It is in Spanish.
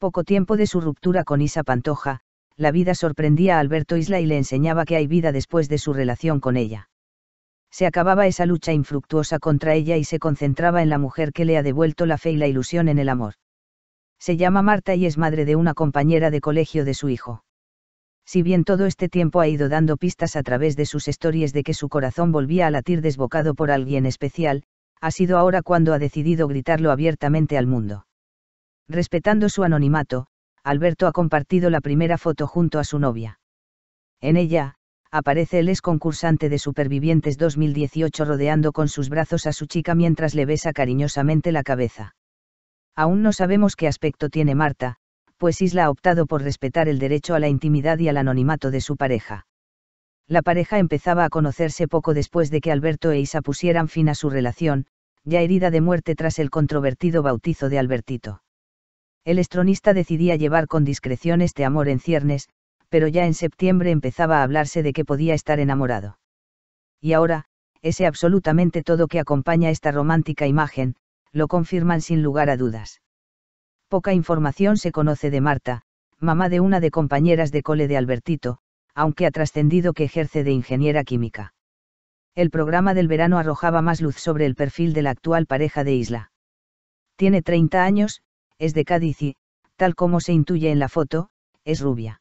Poco tiempo de su ruptura con Isa Pantoja, la vida sorprendía a Alberto Isla y le enseñaba que hay vida después de su relación con ella. Se acababa esa lucha infructuosa contra ella y se concentraba en la mujer que le ha devuelto la fe y la ilusión en el amor. Se llama Marta y es madre de una compañera de colegio de su hijo. Si bien todo este tiempo ha ido dando pistas a través de sus historias de que su corazón volvía a latir desbocado por alguien especial, ha sido ahora cuando ha decidido gritarlo abiertamente al mundo. Respetando su anonimato, Alberto ha compartido la primera foto junto a su novia. En ella, aparece el ex concursante de Supervivientes 2018 rodeando con sus brazos a su chica mientras le besa cariñosamente la cabeza. Aún no sabemos qué aspecto tiene Marta, pues Isla ha optado por respetar el derecho a la intimidad y al anonimato de su pareja. La pareja empezaba a conocerse poco después de que Alberto e Isa pusieran fin a su relación, ya herida de muerte tras el controvertido bautizo de Albertito el estronista decidía llevar con discreción este amor en ciernes, pero ya en septiembre empezaba a hablarse de que podía estar enamorado. Y ahora, ese absolutamente todo que acompaña esta romántica imagen, lo confirman sin lugar a dudas. Poca información se conoce de Marta, mamá de una de compañeras de cole de Albertito, aunque ha trascendido que ejerce de ingeniera química. El programa del verano arrojaba más luz sobre el perfil de la actual pareja de Isla. Tiene 30 años, es de Cádiz y, tal como se intuye en la foto, es rubia.